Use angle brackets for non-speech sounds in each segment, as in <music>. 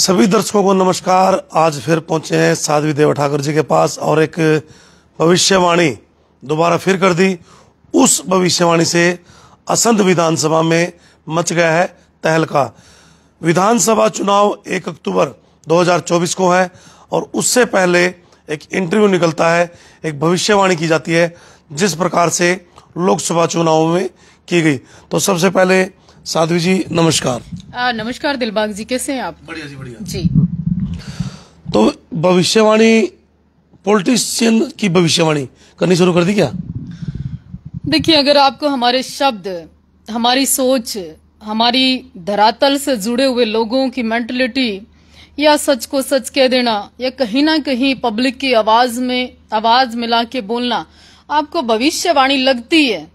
सभी दर्शकों को नमस्कार आज फिर पहुंचे हैं साध्वी देव ठाकर जी के पास और एक भविष्यवाणी दोबारा फिर कर दी उस भविष्यवाणी से असंध विधानसभा में मच गया है तहलका विधानसभा चुनाव 1 अक्टूबर 2024 को है और उससे पहले एक इंटरव्यू निकलता है एक भविष्यवाणी की जाती है जिस प्रकार से लोकसभा चुनाव में की गई तो सबसे पहले साधु जी नमस्कार आ, नमस्कार दिलबाग जी कैसे हैं आप बढ़िया जी बढ़िया जी तो भविष्यवाणी पॉलिटिशियन की भविष्यवाणी करनी शुरू कर दी क्या देखिए अगर आपको हमारे शब्द हमारी सोच हमारी धरातल से जुड़े हुए लोगों की मेंटलिटी या सच को सच कह देना या कहीं ना कहीं पब्लिक की आवाज में आवाज मिला के बोलना आपको भविष्यवाणी लगती है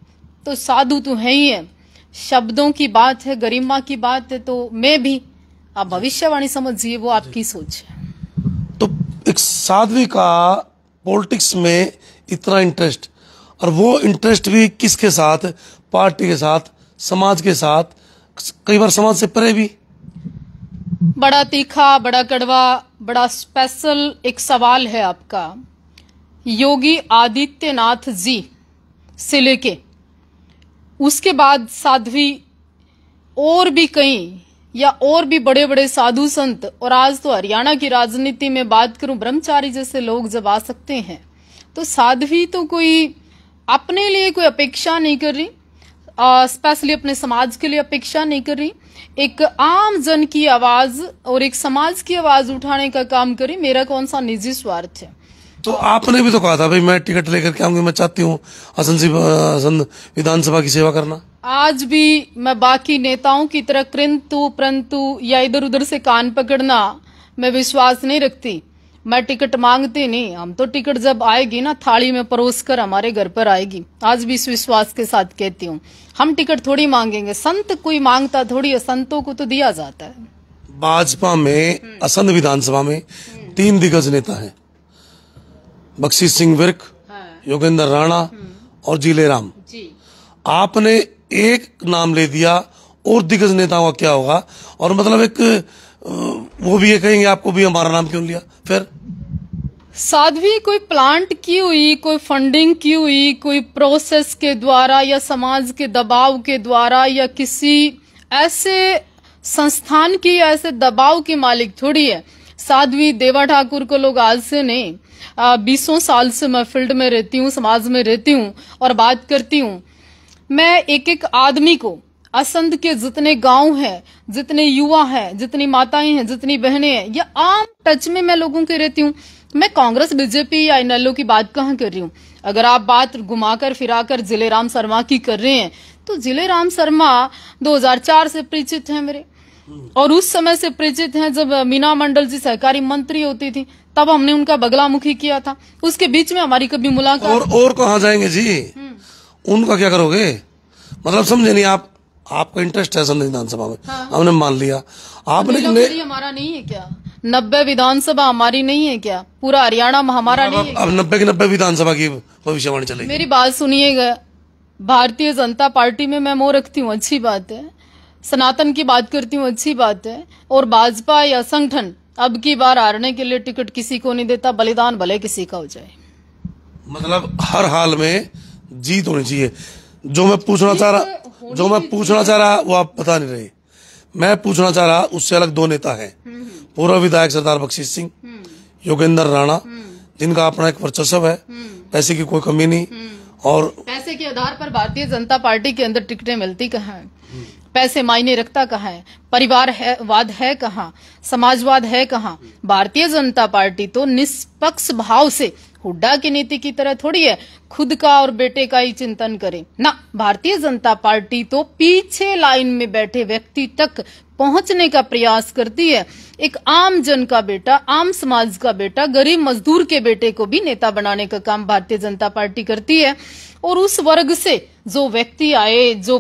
तो साधु तो है ही है शब्दों की बात है गरिमा की बात है तो मैं भी आप भविष्यवाणी समझिए वो आपकी सोच है तो एक साध्वी का पॉलिटिक्स में इतना इंटरेस्ट और वो इंटरेस्ट भी किसके साथ पार्टी के साथ समाज के साथ कई बार समाज से परे भी बड़ा तीखा बड़ा कड़वा बड़ा स्पेशल एक सवाल है आपका योगी आदित्यनाथ जी से लेके उसके बाद साध्वी और भी कई या और भी बड़े बड़े साधु संत और आज तो हरियाणा की राजनीति में बात करूं ब्रह्मचारी जैसे लोग जब आ सकते हैं तो साध्वी तो कोई अपने लिए कोई अपेक्षा नहीं कर रही स्पेशली अपने समाज के लिए अपेक्षा नहीं कर रही एक आम जन की आवाज और एक समाज की आवाज उठाने का काम करी मेरा कौन सा निजी स्वार्थ है तो आपने भी तो कहा था भाई मैं टिकट लेकर के आऊंगी मैं चाहती हूँ असन विधानसभा की सेवा करना आज भी मैं बाकी नेताओं की तरह किंतु परंतु या इधर उधर से कान पकड़ना मैं विश्वास नहीं रखती मैं टिकट मांगती नहीं हम तो टिकट जब आएगी ना थाली में परोस कर हमारे घर पर आएगी आज भी इस विश्वास के साथ कहती हूँ हम टिकट थोड़ी मांगेंगे संत कोई मांगता थोड़ी है संतों को तो दिया जाता है भाजपा में असंध विधानसभा में तीन दिग्गज नेता हैं बख्शी सिंह विर्क हाँ। योगेंद्र राणा हम्म। और जीले राम जी। आपने एक नाम ले दिया और दिग्गज नेताओं का क्या होगा और मतलब एक वो भी ये कहेंगे आपको भी हमारा नाम क्यों लिया फिर साध्वी कोई प्लांट की हुई कोई फंडिंग की हुई कोई प्रोसेस के द्वारा या समाज के दबाव के द्वारा या किसी ऐसे संस्थान की ऐसे दबाव की मालिक थोड़ी है साध्वी देवा ठाकुर को लोग आज से नहीं बीसों साल से मैं फील्ड में रहती हूँ समाज में रहती हूँ और बात करती हूँ मैं एक एक आदमी को असंध के जितने गांव हैं जितने युवा हैं जितनी माताएं हैं जितनी बहनें हैं या आम टच में मैं लोगों के रहती हूँ मैं कांग्रेस बीजेपी या इन की बात कहाँ कर रही हूँ अगर आप बात घुमाकर फिराकर जिले राम शर्मा की कर रहे हैं तो जिले राम शर्मा 2004 से परिचित हैं मेरे और उस समय से परिचित हैं जब मीना मंडल जी सहकारी मंत्री होती थी तब हमने उनका बगला मुखी किया था उसके बीच में हमारी कभी मुलाकात और और कहा जाएंगे जी हम्म। उनका क्या करोगे मतलब समझे नहीं आप आपका इंटरेस्ट है विधानसभा में हाँ। हमने मान लिया आपने हमारा नहीं है क्या नब्बे विधानसभा हमारी नहीं है क्या पूरा हरियाणा में हमारा नहीं है अब नब्बे के नब्बे विधानसभा की भविष्यवाणी चलेगी मेरी बात सुनिएगा भारतीय जनता पार्टी में मैं मोह रखती हूँ अच्छी बात है सनातन की बात करती हूँ अच्छी बात है और भाजपा या संगठन अब की बार हारने के लिए टिकट किसी को नहीं देता बलिदान भले किसी का हो जाए मतलब हर हाल में जीत होनी चाहिए जो मैं पूछना चाह रहा जो मैं पूछना चाह रहा वो आप बता नहीं रहे मैं पूछना चाह रहा उससे अलग दो नेता हैं पूर्व विधायक सरदार बख्शी सिंह योगेंद्र राणा जिनका अपना एक वर्चस्व है पैसे की कोई कमी नहीं और पैसे के आधार पर भारतीय जनता पार्टी के अंदर टिकटें मिलती कहा पैसे मायने रखता कहा है परिवार है वाद है कहाँ समाजवाद है कहाँ भारतीय जनता पार्टी तो निष्पक्ष भाव से हुड्डा की नीति की तरह थोड़ी है खुद का और बेटे का ही चिंतन करें ना भारतीय जनता पार्टी तो पीछे लाइन में बैठे व्यक्ति तक पहुंचने का प्रयास करती है एक आम जन का बेटा आम समाज का बेटा गरीब मजदूर के बेटे को भी नेता बनाने का काम भारतीय जनता पार्टी करती है और उस वर्ग से जो व्यक्ति आए जो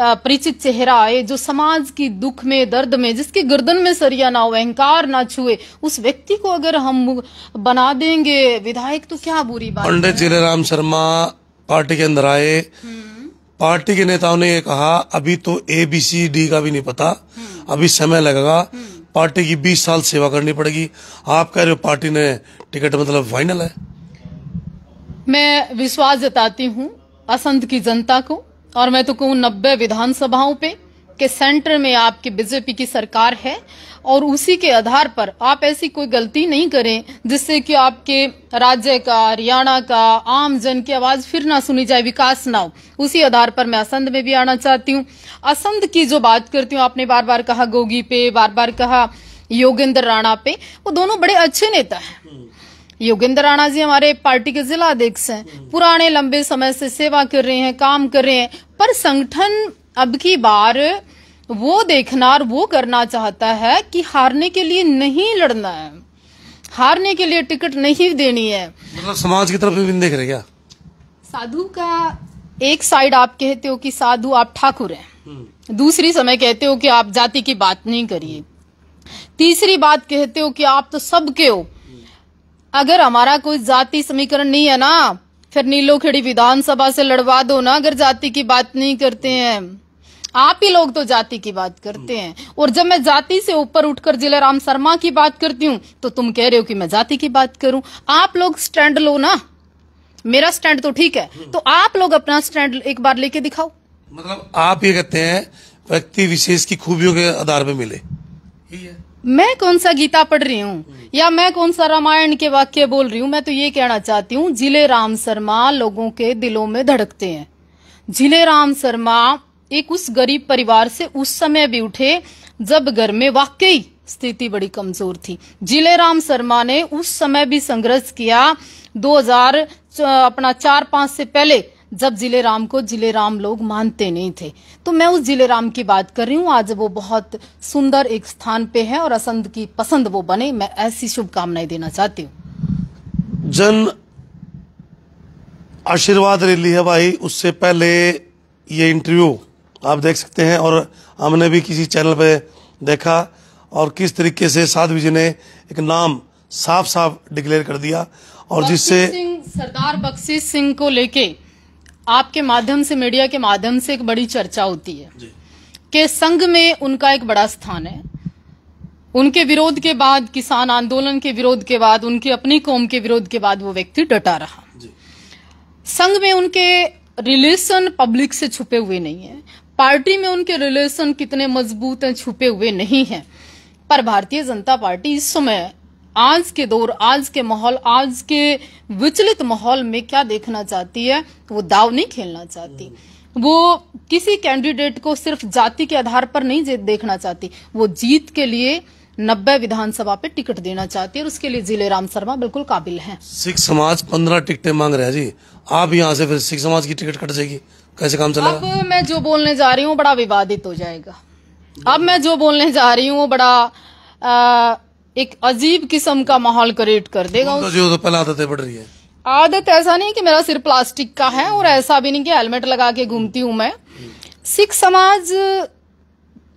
परिचित चेहरा आए जो समाज की दुख में दर्द में जिसके गर्दन में सरिया ना हो अहंकार ना छुए उस व्यक्ति को अगर हम बना देंगे विधायक तो क्या बुरी बात पंडित राम शर्मा पार्टी के अंदर आए हम्म। पार्टी के नेताओं ने ये कहा अभी तो ए बी सी डी का भी नहीं पता हम्म। अभी समय लगेगा हम्म। पार्टी की 20 साल सेवा करनी पड़ेगी आप कह रहे हो पार्टी ने टिकट मतलब फाइनल है मैं विश्वास जताती हूँ असंत की जनता को और मैं तो कहूँ नब्बे विधानसभाओं पे के सेंटर में आपके बीजेपी की सरकार है और उसी के आधार पर आप ऐसी कोई गलती नहीं करें जिससे कि आपके राज्य का हरियाणा का आम जन की आवाज फिर ना सुनी जाए विकास ना हो उसी आधार पर मैं असंध में भी आना चाहती हूँ असंध की जो बात करती हूँ आपने बार बार कहा गोगी पे बार बार कहा योगेंद्र राणा पे वो दोनों बड़े अच्छे नेता है योगेंद्र राणा जी हमारे पार्टी के जिला अध्यक्ष हैं पुराने लंबे समय से सेवा कर रहे हैं काम कर रहे हैं पर संगठन अब की बार वो देखना और वो करना चाहता है कि हारने के लिए नहीं लड़ना है हारने के लिए टिकट नहीं देनी है मतलब समाज की तरफ भी देख रहे क्या साधु का एक साइड आप कहते हो कि साधु आप ठाकुर हैं हम्म। दूसरी समय कहते हो कि आप जाति की बात नहीं करिए तीसरी बात कहते हो कि आप तो सबके हो अगर हमारा कोई जाति समीकरण नहीं है ना फिर नीलो खेड़ी विधानसभा से लड़वा दो ना अगर जाति की बात नहीं करते हैं आप ही लोग तो जाति की बात करते हैं और जब मैं जाति से ऊपर उठकर जिला राम शर्मा की बात करती हूँ तो तुम कह रहे हो कि मैं जाति की बात करूं आप लोग स्टैंड लो ना मेरा स्टैंड तो ठीक है तो आप लोग अपना स्टैंड एक बार लेके दिखाओ मतलब आप ये कहते हैं व्यक्ति विशेष की खूबियों के आधार पर मिले मैं कौन सा गीता पढ़ रही हूँ हम्म। या मैं कौन सा रामायण के वाक्य बोल रही हूँ मैं तो ये कहना चाहती हूँ जिले राम शर्मा लोगों के दिलों में धड़कते हैं जिले राम शर्मा एक उस गरीब परिवार से उस समय भी उठे जब घर में वाकई स्थिति बड़ी कमजोर थी जिले राम शर्मा ने उस समय भी संघर्ष किया 2000 अपना चार पांच से पहले जब जिले राम को जिले राम लोग मानते नहीं थे तो मैं उस जिले राम की बात कर रही हूँ आज वो बहुत सुंदर एक स्थान पे है और असंत की पसंद वो बने मैं ऐसी शुभकामनाएं देना चाहती हूँ जन आशीर्वाद रैली है भाई उससे पहले ये इंटरव्यू आप देख सकते हैं और हमने भी किसी चैनल पे देखा और किस तरीके से साधवी जी ने एक नाम साफ साफ डिक्लेयर कर दिया और जिससे सरदार बख्शी सिंह को लेके आपके माध्यम से मीडिया के माध्यम से एक बड़ी चर्चा होती है कि संघ में उनका एक बड़ा स्थान है उनके विरोध के बाद किसान आंदोलन के विरोध के बाद उनकी अपनी कौम के विरोध के बाद वो व्यक्ति डटा रहा संघ में उनके रिलेशन पब्लिक से छुपे हुए नहीं है पार्टी में उनके रिलेशन कितने मजबूत हैं छुपे हुए नहीं हैं पर भारतीय जनता पार्टी इस समय आज के दौर आज के माहौल आज के विचलित माहौल में क्या देखना चाहती है वो दाव नहीं खेलना चाहती वो किसी कैंडिडेट को सिर्फ जाति के आधार पर नहीं देखना चाहती वो जीत के लिए नब्बे विधानसभा पे टिकट देना चाहती है और उसके लिए जिले राम शर्मा बिल्कुल काबिल हैं सिख समाज पंद्रह टिकटें मांग रहे हैं जी आप यहाँ से फिर सिख समाज की टिकट कट जाएगी कैसे काम चला अब मैं जो बोलने जा रही हूँ बड़ा विवादित हो जाएगा अब मैं जो बोलने जा रही हूँ बड़ा आ, एक अजीब किस्म का माहौल क्रिएट कर देगा जो तो पहले आदतें बढ़ रही है आदत ऐसा नहीं की मेरा सिर प्लास्टिक का है और ऐसा भी नहीं की हेलमेट लगा के घूमती हूँ मैं सिख समाज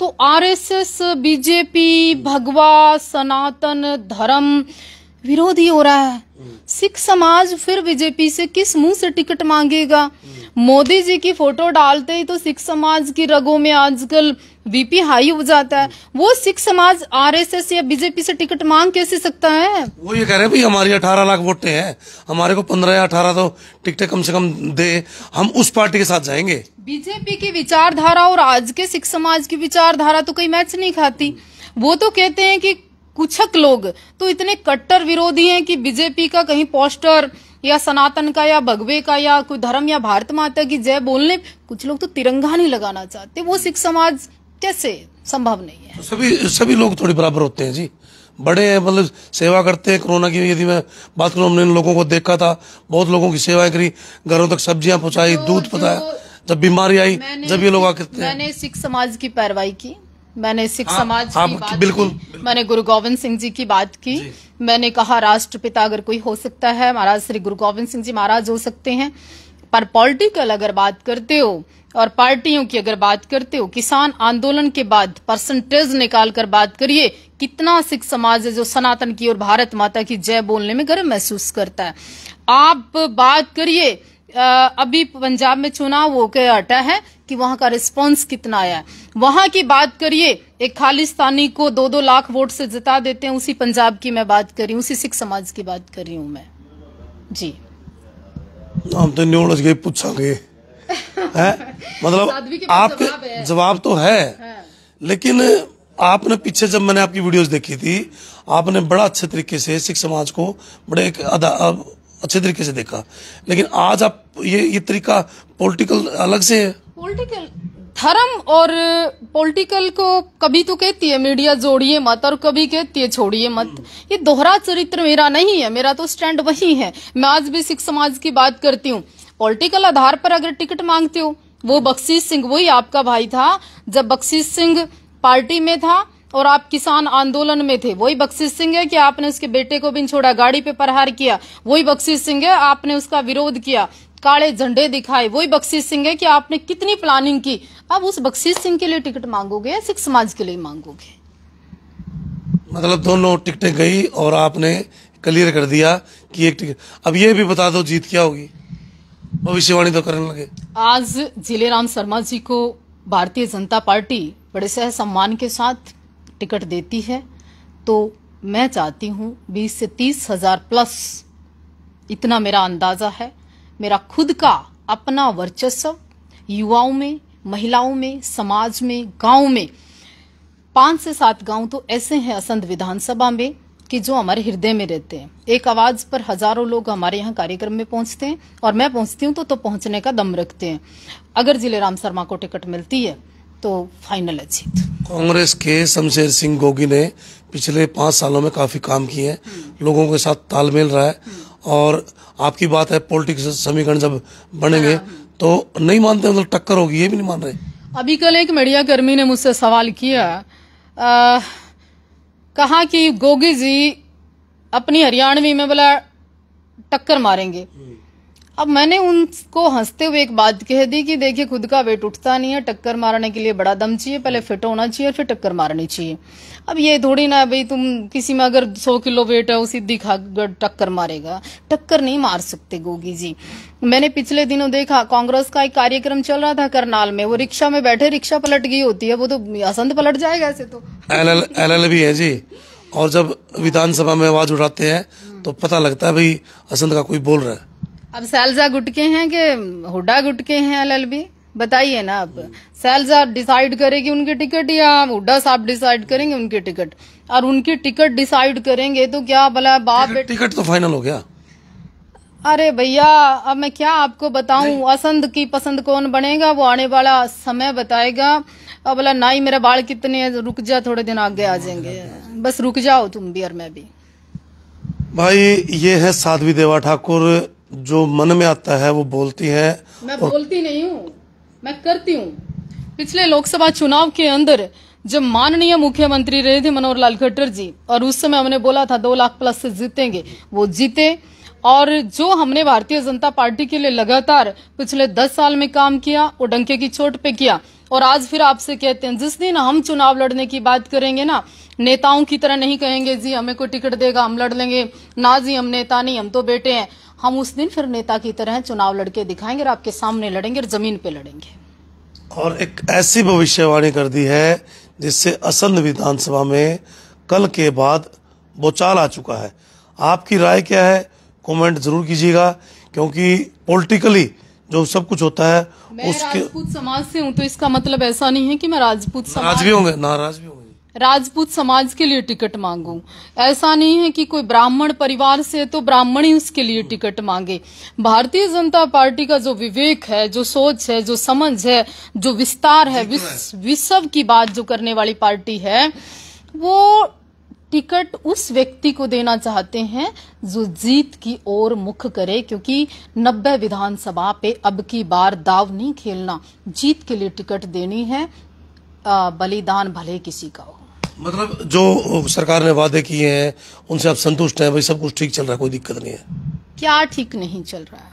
तो आरएसएस बीजेपी भगवा सनातन धर्म विरोध ही हो रहा है सिख समाज फिर बीजेपी से किस मुंह से टिकट मांगेगा मोदी जी की फोटो डालते ही तो सिख समाज की रगों में आजकल बीपी हाई हो जाता है वो सिख समाज आरएसएस या बीजेपी से टिकट मांग कैसे सकता है वो ये कह रहे हैं भाई हमारी अठारह लाख वोटे हैं हमारे को पंद्रह या अठारह तो टिकट कम से कम दे हम उस पार्टी के साथ जाएंगे बीजेपी की विचारधारा और आज के सिख समाज की विचारधारा तो कई मैच नहीं खाती वो तो कहते हैं कि कुछक लोग तो इतने कट्टर विरोधी हैं कि बीजेपी का कहीं पोस्टर या सनातन का या भगवे का या कोई धर्म या भारत माता की जय बोलने कुछ लोग तो तिरंगा नहीं लगाना चाहते वो सिख समाज कैसे संभव नहीं है सभी सभी लोग थोड़ी बराबर होते हैं जी बड़े हैं मतलब सेवा करते हैं कोरोना की यदि मैं बात करूँ हमने लोगों को देखा था बहुत लोगों की सेवाएं करी घरों तक सब्जियां पहुंचाई तो दूध पहुँचाया जब बीमारी आई जब ये लोग करते मैंने सिख समाज की पैरवाई की मैंने सिख हाँ, समाज हाँ, की बात बिल्कुल, की बिल्कुल मैंने गुरु गोविंद सिंह जी की बात की मैंने कहा राष्ट्रपिता अगर कोई हो सकता है महाराज श्री गुरु गोविंद सिंह जी महाराज हो सकते हैं पर पॉलिटिकल अगर बात करते हो और पार्टियों की अगर बात करते हो किसान आंदोलन के बाद परसेंटेज निकाल कर बात करिए कितना सिख समाज है जो सनातन की और भारत माता की जय बोलने में गर्व महसूस करता है आप बात करिए अभी पंजाब में चुनाव होकर हटा है कि वहां का रिस्पांस कितना आया है वहां की बात करिए एक खालिस्तानी को दो दो लाख वोट से जिता देते हैं उसी पंजाब की मैं बात कर रही हूँ उसी सिख समाज की बात कर रही हूँ मैं जी हम तो न्यूज गए पूछांगे मतलब <laughs> आपके जवाब तो है, है। हाँ। लेकिन आपने पीछे जब मैंने आपकी वीडियोस देखी थी आपने बड़ा अच्छे तरीके से सिख समाज को बड़े एक अच्छे तरीके से देखा लेकिन आज आप ये ये तरीका पॉलिटिकल अलग से है पॉलिटिकल धर्म और पॉलिटिकल को कभी तो कहती है मीडिया जोड़िए मत और कभी कहती है छोड़िए मत hmm. ये दोहरा चरित्र मेरा नहीं है मेरा तो स्टैंड वही है मैं आज भी सिख समाज की बात करती हूँ पॉलिटिकल आधार पर अगर टिकट मांगते हो वो बख्शीश सिंह वही आपका भाई था जब बख्शीश सिंह पार्टी में था और आप किसान आंदोलन में थे वही बख्शीश सिंह है कि आपने उसके बेटे को भी छोड़ा गाड़ी पे प्रहार किया वही बख्शीश सिंह है आपने उसका विरोध किया काले झंडे दिखाए वही बख्शीश सिंह है कि आपने कितनी प्लानिंग की अब उस बख्शीश सिंह के लिए टिकट मांगोगे या सिख समाज के लिए मांगोगे मतलब दोनों टिकटें गई और आपने क्लियर कर दिया कि एक टिकट अब ये भी बता दो जीत क्या होगी भविष्यवाणी तो करने लगे आज जिले राम शर्मा जी को भारतीय जनता पार्टी बड़े सह सम्मान के साथ टिकट देती है तो मैं चाहती हूँ बीस से तीस हजार प्लस इतना मेरा अंदाजा है मेरा खुद का अपना वर्चस्व युवाओं में महिलाओं में समाज में गांव में पांच से सात गांव तो ऐसे हैं असंध विधानसभा में कि जो हमारे हृदय में रहते हैं एक आवाज पर हजारों लोग हमारे यहाँ कार्यक्रम में पहुंचते हैं और मैं पहुंचती हूँ तो तो पहुंचने का दम रखते हैं अगर जिले राम शर्मा को टिकट मिलती है तो फाइनल अजीत कांग्रेस के शमशेर सिंह गोगी ने पिछले पांच सालों में काफी काम किए हैं हम्म। लोगों के साथ तालमेल रहा है और आपकी बात है पॉलिटिक्स समीकरण जब बनेंगे हाँ, हाँ। तो नहीं मानते मतलब टक्कर होगी ये भी नहीं मान रहे अभी कल एक मीडिया कर्मी ने मुझसे सवाल किया आ, कहा कि गोगी जी अपनी हरियाणवी में बोला टक्कर मारेंगे हम्म। अब मैंने उनको हंसते हुए एक बात कह दी कि देखिए खुद का वेट उठता नहीं है टक्कर मारने के लिए बड़ा दम चाहिए पहले फिट होना चाहिए फिर टक्कर मारनी चाहिए अब ये थोड़ी ना भाई तुम किसी में अगर सौ किलो वेट है उसी दिखा टक्कर मारेगा टक्कर नहीं मार सकते गोगी जी मैंने पिछले दिनों देखा कांग्रेस का एक कार्यक्रम चल रहा था करनाल में वो रिक्शा में बैठे रिक्शा पलट गई होती है वो तो असंत पलट जाएगा ऐसे तो एल एल भी है जी और जब विधानसभा में आवाज उठाते हैं तो पता लगता है भाई असंत का कोई बोल रहा है अब सैलजा गुटके हैं कि हुडा गुटके हैं एलएलबी बताइए ना आप सैलजा डिसाइड करेगी उनकी टिकट या हुडा साहब डिसाइड करेंगे उनकी टिकट और उनकी टिकट डिसाइड करेंगे तो क्या भला बाप टिकट, टिकट तो फाइनल हो गया अरे भैया अब मैं क्या आपको बताऊं असंद की पसंद कौन बनेगा वो आने वाला समय बताएगा अब बोला ना ही मेरा बाल कितने रुक जा थोड़े दिन आगे आ जाएंगे बस रुक जाओ तुम भी और मैं भी भाई ये है साध्वी देवा ठाकुर जो मन में आता है वो बोलती है मैं और... बोलती नहीं हूँ मैं करती हूँ पिछले लोकसभा चुनाव के अंदर जब माननीय मुख्यमंत्री रहे थे मनोहर लाल खट्टर जी और उस समय हमने बोला था दो लाख प्लस से जीतेंगे वो जीते और जो हमने भारतीय जनता पार्टी के लिए लगातार पिछले दस साल में काम किया वो डंके की चोट पे किया और आज फिर आपसे कहते हैं जिस दिन हम चुनाव लड़ने की बात करेंगे ना नेताओं की तरह नहीं कहेंगे जी हमें कोई टिकट देगा हम लड़ लेंगे ना जी हम नेता नहीं हम तो बेटे हैं हम उस दिन फिर नेता की तरह चुनाव लड़के दिखाएंगे और आपके सामने लड़ेंगे और जमीन पे लड़ेंगे और एक ऐसी भविष्यवाणी कर दी है जिससे असंध विधानसभा में कल के बाद बोचाल आ चुका है आपकी राय क्या है कमेंट जरूर कीजिएगा क्योंकि पॉलिटिकली जो सब कुछ होता है मैं उसके राजपूत समाज से हूँ तो इसका मतलब ऐसा नहीं है कि मैं राजपूत समाज भी होंगे नाराज भी होंगे राजपूत समाज के लिए टिकट मांगू ऐसा नहीं है कि कोई ब्राह्मण परिवार से तो ब्राह्मण ही उसके लिए टिकट मांगे भारतीय जनता पार्टी का जो विवेक है जो सोच है जो समझ है जो विस्तार है विश्व की बात जो करने वाली पार्टी है वो टिकट उस व्यक्ति को देना चाहते हैं जो जीत की ओर मुख करे क्योंकि नब्बे विधानसभा पे अब की बार दाव नहीं खेलना जीत के लिए टिकट देनी है बलिदान भले किसी का हो मतलब जो सरकार ने वादे किए हैं उनसे आप संतुष्ट हैं भाई सब कुछ ठीक चल रहा है कोई दिक्कत नहीं है क्या ठीक नहीं चल रहा है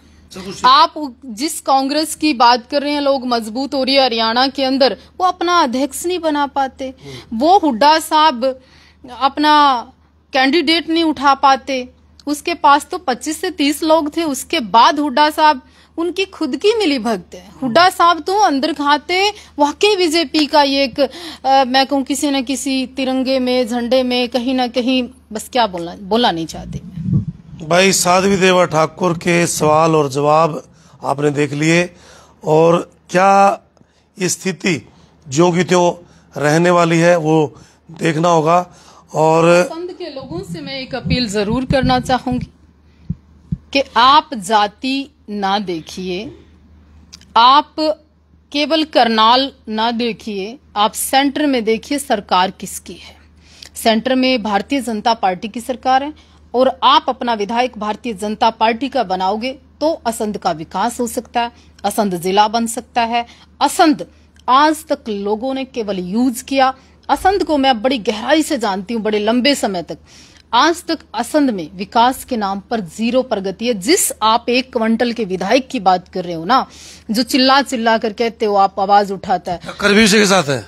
आप जिस कांग्रेस की बात कर रहे हैं लोग मजबूत हो रही है हरियाणा के अंदर वो अपना अध्यक्ष नहीं बना पाते हम्म। वो हुड्डा साहब अपना कैंडिडेट नहीं उठा पाते उसके पास तो 25 से 30 लोग थे उसके बाद हुड्डा साहब उनकी खुद की मिली भक्त है हुडा साहब तो अंदर खाते वाकई बीजेपी का ये एक आ, मैं कहूँ किसी न किसी तिरंगे में झंडे में कहीं ना कहीं बस क्या बोलना बोला नहीं चाहते भाई साध्वी देवा ठाकुर के सवाल और जवाब आपने देख लिए और क्या स्थिति जो कि तो रहने वाली है वो देखना होगा और संत के लोगों से मैं एक अपील जरूर करना चाहूंगी कि आप जाति ना देखिए आप केवल करनाल ना देखिए आप सेंटर में देखिए सरकार किसकी है सेंटर में भारतीय जनता पार्टी की सरकार है और आप अपना विधायक भारतीय जनता पार्टी का बनाओगे तो असंध का विकास हो सकता है असंध जिला बन सकता है असंध आज तक लोगों ने केवल यूज किया असंध को मैं बड़ी गहराई से जानती हूँ बड़े लंबे समय तक आज तक असंध में विकास के नाम पर जीरो प्रगति है जिस आप एक क्वंटल के विधायक की बात कर रहे हो ना जो चिल्ला चिल्ला कर कहते हो आप आवाज उठाता है टक्कर भी उसी के साथ है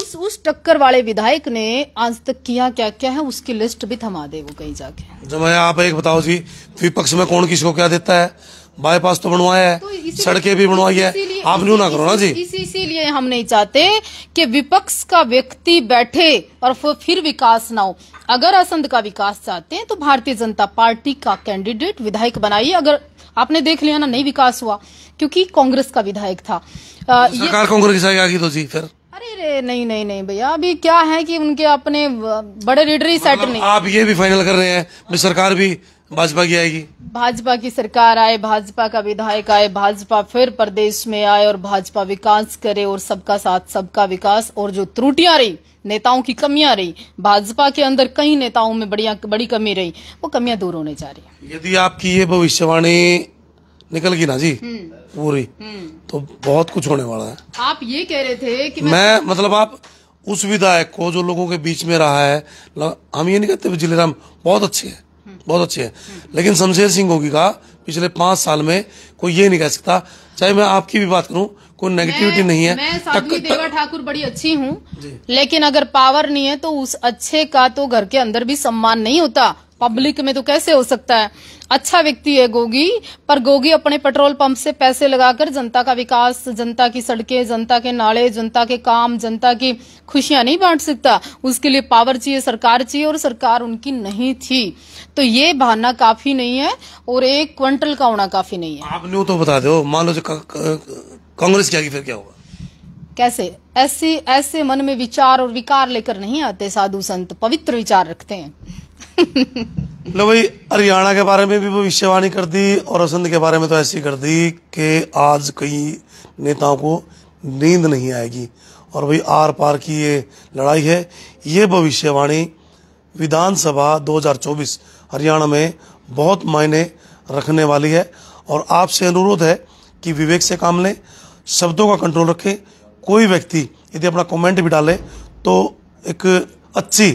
उस उस टक्कर वाले विधायक ने आज तक किया क्या क्या है उसकी लिस्ट भी थमा दे वो कहीं जाके जब आप एक बताओ जी विपक्ष में कौन किसको क्या देता है बाईपास तो बनवाया है तो सड़कें भी बनवाई है आप न्यू ना करो ना जी इसीलिए हम नहीं चाहते कि विपक्ष का व्यक्ति बैठे और फिर विकास ना हो अगर असंध का विकास चाहते हैं तो भारतीय जनता पार्टी का कैंडिडेट विधायक बनाइए अगर आपने देख लिया ना नहीं विकास हुआ क्योंकि कांग्रेस का विधायक था तो सरकार कांग्रेस की तो जी फिर अरे रे नहीं नहीं नहीं भैया अभी क्या है कि उनके अपने बड़े लीडर ही मतलब सेट नहीं आप ये भी फाइनल कर रहे हैं सरकार भी भाजपा की आएगी भाजपा की सरकार आए भाजपा का विधायक आए भाजपा फिर प्रदेश में आए और भाजपा विकास करे और सबका साथ सबका विकास और जो त्रुटियां रही नेताओं की कमियां रही भाजपा के अंदर कई नेताओं में बढ़िया बड़ी कमी रही वो कमियां दूर होने जा रही है यदि आपकी ये भविष्यवाणी निकल गई ना जी हम्म। पूरी हम्म। तो बहुत कुछ होने वाला है आप ये कह रहे थे कि मैं मतलब आप उस विधायक को जो लोगों के बीच में रहा है हम ये नहीं कहते जिले राम बहुत अच्छे हैं बहुत अच्छे हैं लेकिन शमशेर सिंह गोगी का पिछले पांच साल में कोई ये नहीं कह सकता चाहे मैं आपकी भी बात करूं कोई नेगेटिविटी नहीं है मैं देवा ठाकुर बड़ी अच्छी हूं लेकिन अगर पावर नहीं है तो उस अच्छे का तो घर के अंदर भी सम्मान नहीं होता पब्लिक में तो कैसे हो सकता है अच्छा व्यक्ति है गोगी पर गोगी अपने पेट्रोल पंप से पैसे लगाकर जनता का विकास जनता की सड़कें जनता के नाले जनता के काम जनता की खुशियां नहीं बांट सकता उसके लिए पावर चाहिए सरकार चाहिए और सरकार उनकी नहीं थी तो ये बहाना काफी नहीं है और एक क्विंटल का होना काफी नहीं है आप न्यू तो बता दो मान लो कांग्रेस क्या फिर क्या होगा कैसे ऐसे ऐसे मन में विचार और विकार लेकर नहीं आते साधु संत पवित्र विचार रखते हैं लो भाई हरियाणा के बारे में भी भविष्यवाणी कर दी और असंत के बारे में तो ऐसी कर दी कि आज कई नेताओं को नींद नहीं आएगी और भाई आर पार की ये लड़ाई है ये भविष्यवाणी विधानसभा 2024 हरियाणा में बहुत मायने रखने वाली है और आपसे अनुरोध है कि विवेक से काम लें शब्दों का कंट्रोल रखें कोई व्यक्ति यदि अपना कमेंट भी डाले तो एक अच्छी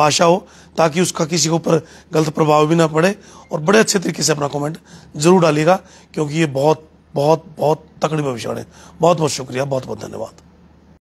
भाषा हो ताकि उसका किसी के ऊपर गलत प्रभाव भी ना पड़े और बड़े अच्छे तरीके से अपना कमेंट जरूर डालिएगा क्योंकि ये बहुत बहुत बहुत तकड़ी भविष्यवाणी बहुत बहुत शुक्रिया बहुत बहुत धन्यवाद